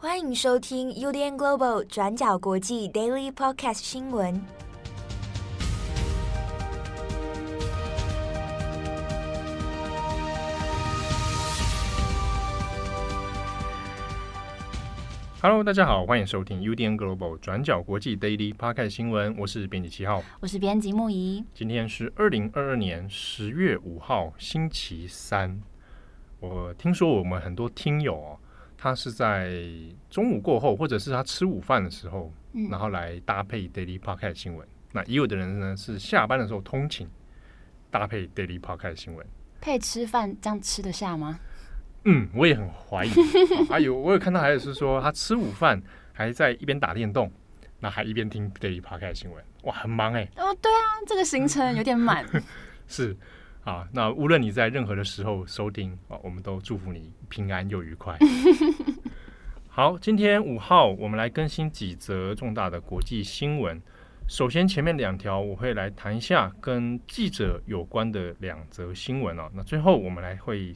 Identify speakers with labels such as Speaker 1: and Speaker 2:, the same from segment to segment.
Speaker 1: 欢迎收听 UDN Global 转角国际 Daily Podcast 新闻。
Speaker 2: Hello，大家好，欢迎收听 UDN Global 转角国际 Daily Podcast 新闻。我是编辑七号，
Speaker 1: 我是编辑木仪。
Speaker 2: 今天是二零二二年十月五号，星期三。我听说我们很多听友哦。他是在中午过后，或者是他吃午饭的时候，然后来搭配 daily podcast 新闻。那也有的人呢是下班的时候通勤，搭配 daily podcast 新闻。
Speaker 1: 配吃饭这样吃得下吗？
Speaker 2: 嗯，我也很怀疑。还 有，我有看到还有是说他吃午饭还在一边打电动，那还一边听 daily podcast 新闻。哇，很忙哎。
Speaker 1: 哦，对啊，这个行程有点满。
Speaker 2: 是。啊，那无论你在任何的时候收听啊，我们都祝福你平安又愉快。好，今天五号我们来更新几则重大的国际新闻。首先前面两条我会来谈一下跟记者有关的两则新闻哦。那最后我们来会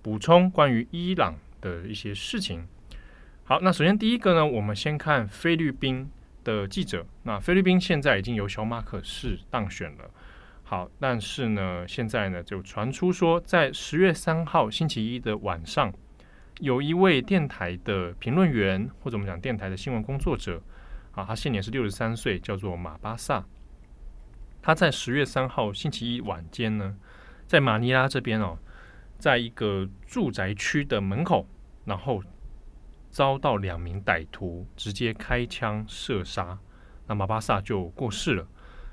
Speaker 2: 补充关于伊朗的一些事情。好，那首先第一个呢，我们先看菲律宾的记者。那菲律宾现在已经由小马可是当选了。好，但是呢，现在呢就传出说，在十月三号星期一的晚上，有一位电台的评论员，或者我们讲电台的新闻工作者，啊，他现年是六十三岁，叫做马巴萨。他在十月三号星期一晚间呢，在马尼拉这边哦，在一个住宅区的门口，然后遭到两名歹徒直接开枪射杀，那马巴萨就过世了。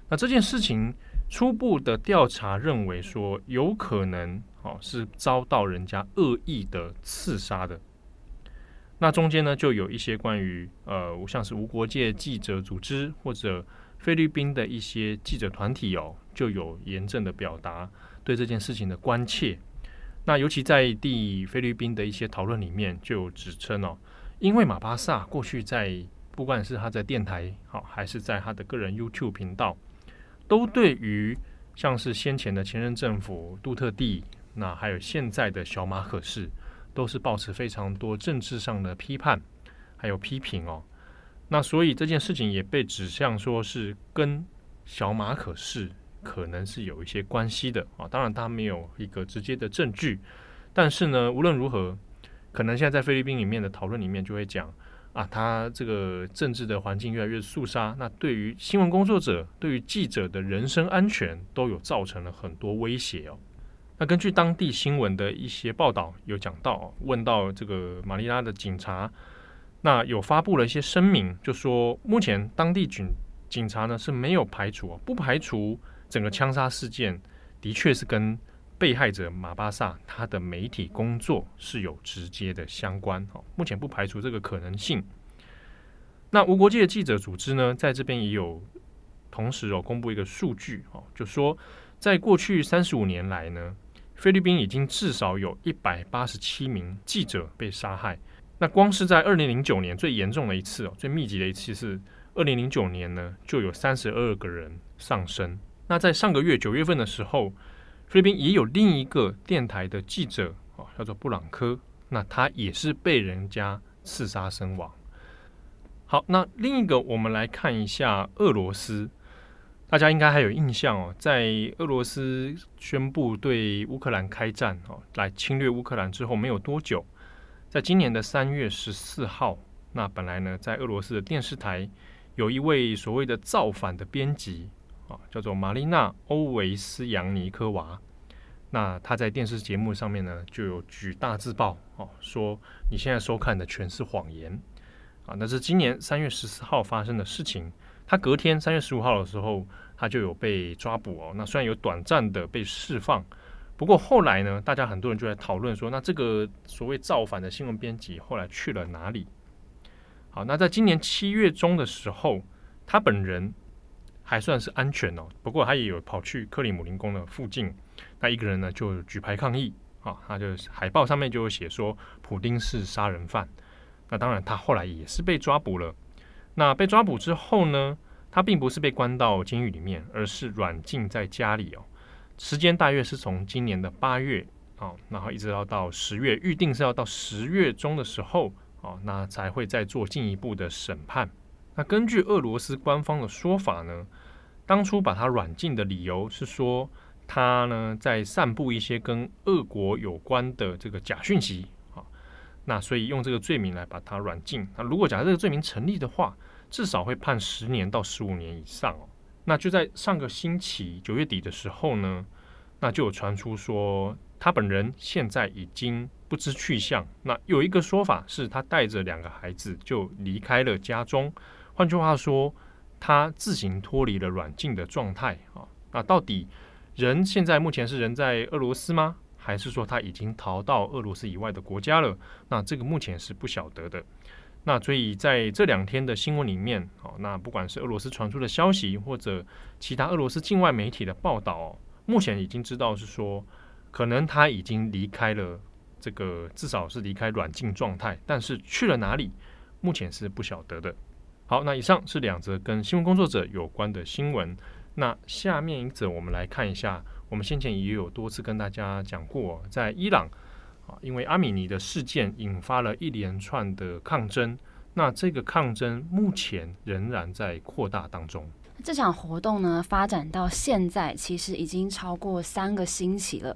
Speaker 2: 那这件事情。初步的调查认为说有可能，哦，是遭到人家恶意的刺杀的。那中间呢，就有一些关于呃，像是无国界记者组织或者菲律宾的一些记者团体哦，就有严正的表达对这件事情的关切。那尤其在第菲律宾的一些讨论里面，就指称哦，因为马巴萨过去在不管是他在电台好，还是在他的个人 YouTube 频道。都对于像是先前的前任政府杜特地，那还有现在的小马可士，都是保持非常多政治上的批判，还有批评哦。那所以这件事情也被指向说是跟小马可士可能是有一些关系的啊。当然，他没有一个直接的证据，但是呢，无论如何，可能现在在菲律宾里面的讨论里面就会讲。啊，他这个政治的环境越来越肃杀，那对于新闻工作者，对于记者的人身安全，都有造成了很多威胁哦。那根据当地新闻的一些报道，有讲到，问到这个马尼拉的警察，那有发布了一些声明，就说目前当地警警察呢是没有排除，不排除整个枪杀事件的确是跟。被害者马巴萨，他的媒体工作是有直接的相关哦，目前不排除这个可能性。那无国界的记者组织呢，在这边也有同时哦公布一个数据哦，就说在过去三十五年来呢，菲律宾已经至少有一百八十七名记者被杀害。那光是在二零零九年最严重的一次哦，最密集的一次是二零零九年呢，就有三十二个人丧生。那在上个月九月份的时候。这边也有另一个电台的记者啊，叫做布朗科，那他也是被人家刺杀身亡。好，那另一个我们来看一下俄罗斯，大家应该还有印象哦，在俄罗斯宣布对乌克兰开战哦，来侵略乌克兰之后没有多久，在今年的三月十四号，那本来呢，在俄罗斯的电视台有一位所谓的造反的编辑啊，叫做玛丽娜·欧维斯扬尼科娃。那他在电视节目上面呢，就有举大字报哦，说你现在收看的全是谎言啊！那是今年三月十四号发生的事情。他隔天三月十五号的时候，他就有被抓捕哦。那虽然有短暂的被释放，不过后来呢，大家很多人就在讨论说，那这个所谓造反的新闻编辑后来去了哪里？好，那在今年七月中的时候，他本人。还算是安全哦，不过他也有跑去克里姆林宫的附近，那一个人呢就举牌抗议，啊，他就海报上面就写说普丁是杀人犯，那当然他后来也是被抓捕了，那被抓捕之后呢，他并不是被关到监狱里面，而是软禁在家里哦，时间大约是从今年的八月，哦，然后一直要到十月，预定是要到十月中的时候，哦，那才会再做进一步的审判。那根据俄罗斯官方的说法呢，当初把他软禁的理由是说他呢在散布一些跟俄国有关的这个假讯息啊，那所以用这个罪名来把他软禁。那如果假设这个罪名成立的话，至少会判十年到十五年以上哦。那就在上个星期九月底的时候呢，那就有传出说他本人现在已经不知去向。那有一个说法是他带着两个孩子就离开了家中。换句话说，他自行脱离了软禁的状态啊。那到底人现在目前是人在俄罗斯吗？还是说他已经逃到俄罗斯以外的国家了？那这个目前是不晓得的。那所以在这两天的新闻里面，哦，那不管是俄罗斯传出的消息，或者其他俄罗斯境外媒体的报道，目前已经知道是说，可能他已经离开了这个，至少是离开软禁状态，但是去了哪里，目前是不晓得的。好，那以上是两则跟新闻工作者有关的新闻。那下面一则，我们来看一下。我们先前也有多次跟大家讲过，在伊朗啊，因为阿米尼的事件引发了一连串的抗争。那这个抗争目前仍然在扩大当中。
Speaker 1: 这场活动呢，发展到现在其实已经超过三个星期了。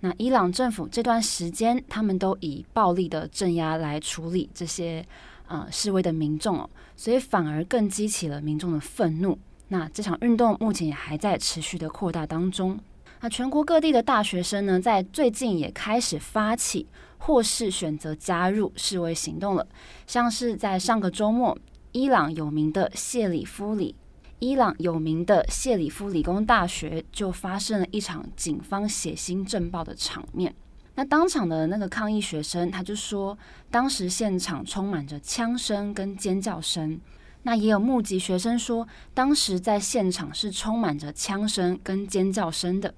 Speaker 1: 那伊朗政府这段时间，他们都以暴力的镇压来处理这些。啊！示威的民众，哦，所以反而更激起了民众的愤怒。那这场运动目前也还在持续的扩大当中。那全国各地的大学生呢，在最近也开始发起或是选择加入示威行动了。像是在上个周末，伊朗有名的谢里夫里，伊朗有名的谢里夫理工大学就发生了一场警方血腥政报的场面。那当场的那个抗议学生，他就说，当时现场充满着枪声跟尖叫声。那也有目击学生说，当时在现场是充满着枪声跟尖叫声的。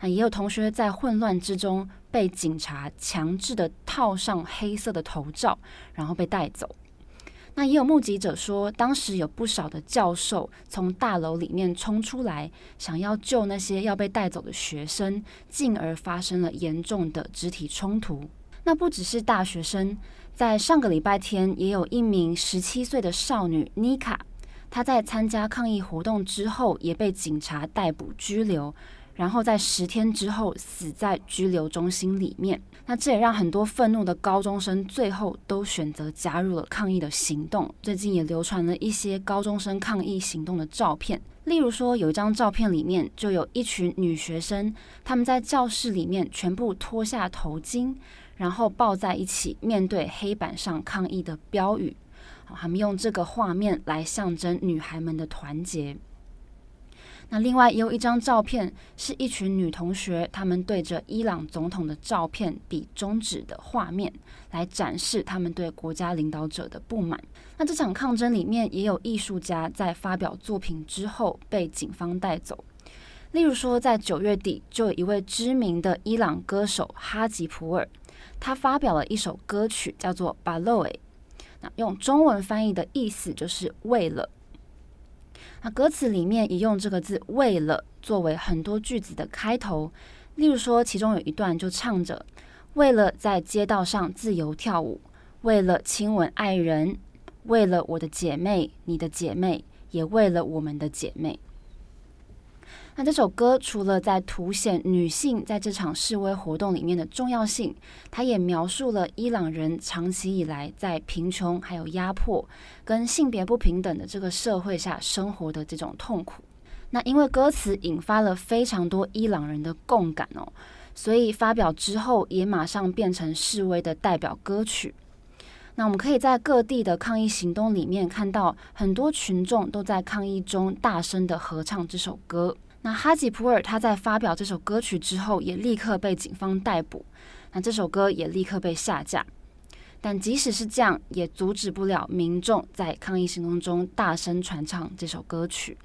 Speaker 1: 那也有同学在混乱之中被警察强制的套上黑色的头罩，然后被带走。那也有目击者说，当时有不少的教授从大楼里面冲出来，想要救那些要被带走的学生，进而发生了严重的肢体冲突。那不只是大学生，在上个礼拜天也有一名十七岁的少女妮卡，她在参加抗议活动之后也被警察逮捕拘留。然后在十天之后死在拘留中心里面，那这也让很多愤怒的高中生最后都选择加入了抗议的行动。最近也流传了一些高中生抗议行动的照片，例如说有一张照片里面就有一群女学生，他们在教室里面全部脱下头巾，然后抱在一起面对黑板上抗议的标语，好，他们用这个画面来象征女孩们的团结。那另外也有一张照片，是一群女同学，她们对着伊朗总统的照片比中指的画面，来展示她们对国家领导者的不满。那这场抗争里面，也有艺术家在发表作品之后被警方带走。例如说，在九月底，就有一位知名的伊朗歌手哈吉普尔，他发表了一首歌曲，叫做《b a l o o 那用中文翻译的意思就是“为了”。那歌词里面也用这个字“为了”作为很多句子的开头，例如说，其中有一段就唱着：“为了在街道上自由跳舞，为了亲吻爱人，为了我的姐妹，你的姐妹，也为了我们的姐妹。”那这首歌除了在凸显女性在这场示威活动里面的重要性，它也描述了伊朗人长期以来在贫穷、还有压迫、跟性别不平等的这个社会下生活的这种痛苦。那因为歌词引发了非常多伊朗人的共感哦，所以发表之后也马上变成示威的代表歌曲。那我们可以在各地的抗议行动里面看到，很多群众都在抗议中大声的合唱这首歌。那哈吉普尔他在发表这首歌曲之后，也立刻被警方逮捕。那这首歌也立刻被下架。但即使是这样，也阻止不了民众在抗议行动中大声传唱这首歌曲。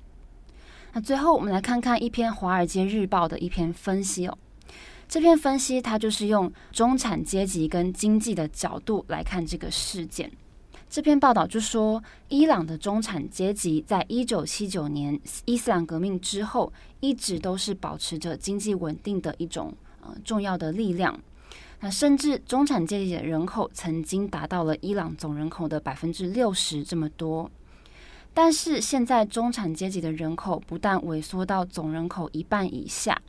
Speaker 1: 那最后，我们来看看一篇《华尔街日报》的一篇分析哦。这篇分析它就是用中产阶级跟经济的角度来看这个事件。这篇报道就说，伊朗的中产阶级在一九七九年伊斯兰革命之后，一直都是保持着经济稳定的一种呃重要的力量。那甚至中产阶级的人口曾经达到了伊朗总人口的百分之六十这么多。但是现在中产阶级的人口不但萎缩到总人口一半以下，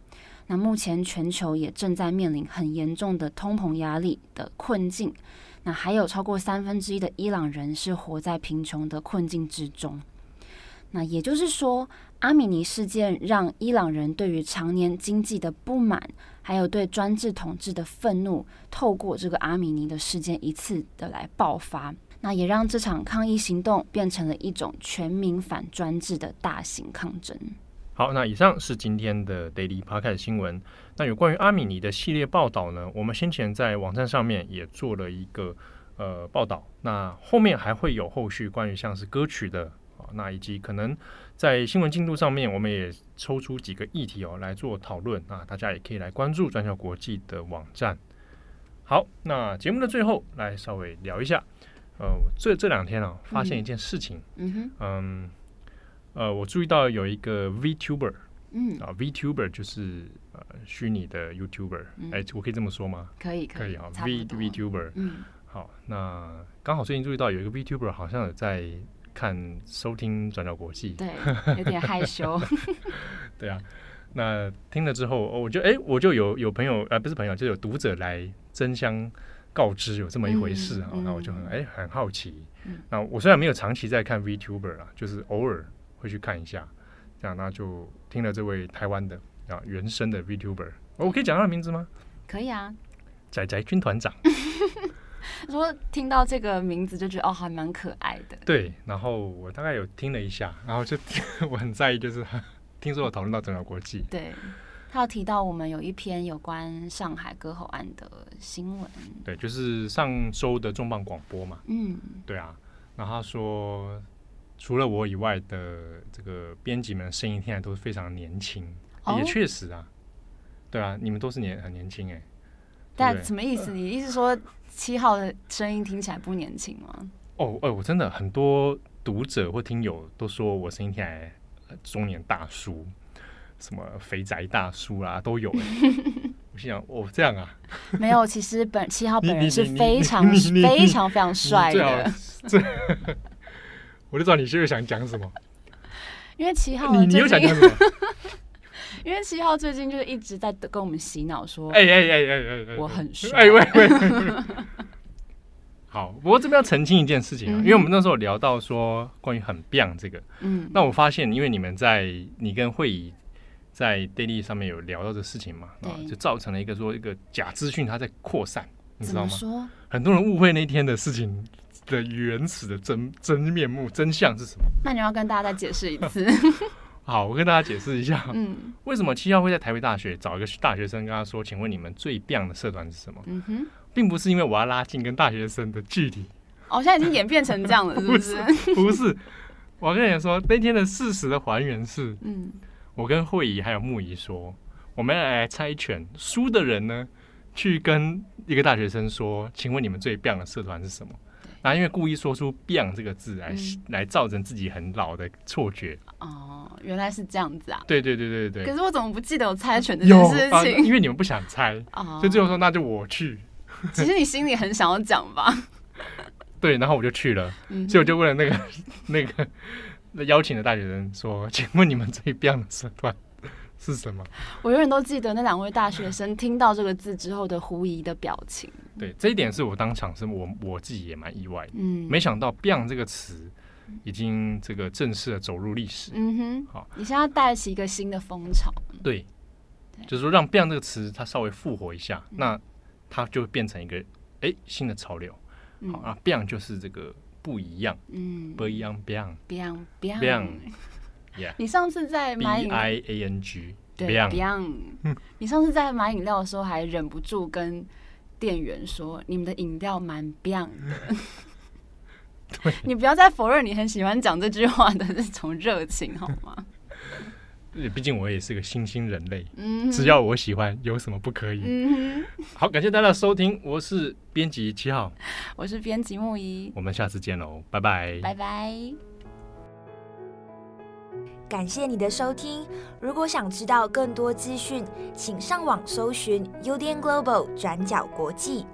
Speaker 1: 那目前全球也正在面临很严重的通膨压力的困境。那还有超过三分之一的伊朗人是活在贫穷的困境之中。那也就是说，阿米尼事件让伊朗人对于常年经济的不满，还有对专制统治的愤怒，透过这个阿米尼的事件一次的来爆发。那也让这场抗议行动变成了一种全民反专制的大型抗争。
Speaker 2: 好，那以上是今天的 Daily Park 的新闻。那有关于阿米尼的系列报道呢？我们先前在网站上面也做了一个呃报道。那后面还会有后续关于像是歌曲的啊，那以及可能在新闻进度上面，我们也抽出几个议题哦来做讨论。那大家也可以来关注专校国际的网站。好，那节目的最后来稍微聊一下。呃，这这两天啊，发现一件事情。嗯哼，嗯。呃，我注意到有一个 Vtuber，嗯，啊，Vtuber 就是呃虚拟的 YouTuber，哎，我可以这么说吗？
Speaker 1: 可以，可以啊，V
Speaker 2: Vtuber，嗯，好，那刚好最近注意到有一个 Vtuber 好像在看收听转角国际，对，有点害羞，对啊，那听了之后，我就哎我就有有朋友呃，不是朋友，就有读者来争相告知有这么一回事啊，那我就很哎很好奇，那我虽然没有长期在看 Vtuber 啊，就是偶尔。会去看一下，这样那就听了这位台湾的啊原生的 v t u b e r 我可以讲他的名字吗？可以啊，仔仔军团长。
Speaker 1: 说听到这个名字就觉得哦，还蛮可爱的。
Speaker 2: 对，然后我大概有听了一下，然后就我很在意，就是 听说我讨论到整个国际。
Speaker 1: 对他有提到我们有一篇有关上海割喉案的新闻。
Speaker 2: 对，就是上周的重磅广播嘛。嗯，对啊，后他说。除了我以外的这个编辑们声音听起来都是非常年轻，也确实啊，对啊，你们都是年很年轻哎。但什么意思？
Speaker 1: 你意思说七号的声音听起来不年轻吗？
Speaker 2: 哦，哎，我真的很多读者或听友都说我声音听起来中年大叔，什么肥宅大叔啦都有。我心想，哦，这样啊？
Speaker 1: 没有，其实本七号本人是非常非常非常帅的。
Speaker 2: 我就知道你是不是 想讲什么？
Speaker 1: 因为七号，你你又想讲什么？因为七号最近就是一直在跟我们洗脑说：“哎哎哎哎哎，我很帅。”喂喂，
Speaker 2: 好。不过这边要澄清一件事情，因为我们那时候聊到说关于很 b a n 这个，嗯，那我发现因为你们在你跟慧仪在 daily 上面有聊到这事情嘛，啊，就造成了一个说一个假资讯它在扩散，你知道吗？很多人误会那天的事情。的原始的真真面目真相是什么？
Speaker 1: 那你要跟大家再解释一次。
Speaker 2: 好，我跟大家解释一下。嗯，为什么七号会在台北大学找一个大学生，跟他说：“请问你们最棒的社团是什么？”嗯哼，并不是因为我要拉近跟大学生的距离。
Speaker 1: 哦，现在已经演变成这样了，是不是？不是，
Speaker 2: 我跟你说，那天的事实的还原是：嗯，我跟慧仪还有木仪说，我们要来猜拳，输的人呢，去跟一个大学生说：“请问你们最棒的社团是什么？”然后因为故意说出“变”这个字来，来造成自己很老的错觉。
Speaker 1: 哦，原来是这样子啊！
Speaker 2: 对对对对对。可是我
Speaker 1: 怎么不记得我猜拳这件事情？因
Speaker 2: 为你们不想猜，所以最后说那就我去。
Speaker 1: 其实你心里很想要讲吧？
Speaker 2: 对，然后我就去了，所以我就问了那个 那个邀请的大学生说：“请问你们这一 变的社团？”是什么？
Speaker 1: 我永远都记得那两位大学生听到这个字之后的狐疑的表情。
Speaker 2: 对，这一点是我当场是，我我自己也蛮意外的。嗯，没想到 “biang” 这个词已经这个正式的走入历史。嗯哼，好，
Speaker 1: 你现在带起一个新的风潮。
Speaker 2: 对，就是说让 “biang” 这个词它稍微复活一下，那它就会变成一个哎新的潮流。好啊，“biang” 就是这个不一样。嗯，不一样
Speaker 1: ，biang，biang，biang。你上次在买，B I
Speaker 2: A N G，对，Beyond。
Speaker 1: 你上次在买饮料的时候，还忍不住跟店员说：“你们的饮料蛮 Beyond 的。”你不要再否认你很喜欢讲这句话的那种热情，好吗？
Speaker 2: 毕竟我也是个新兴人类，嗯，只要我喜欢，有什么不可以？好，感谢大家收听，我是编辑七号，
Speaker 1: 我是编辑木仪，
Speaker 2: 我们下次见喽，拜拜，
Speaker 1: 拜拜。感谢你的收听。如果想知道更多资讯，请上网搜寻 u d n Global 转角国际。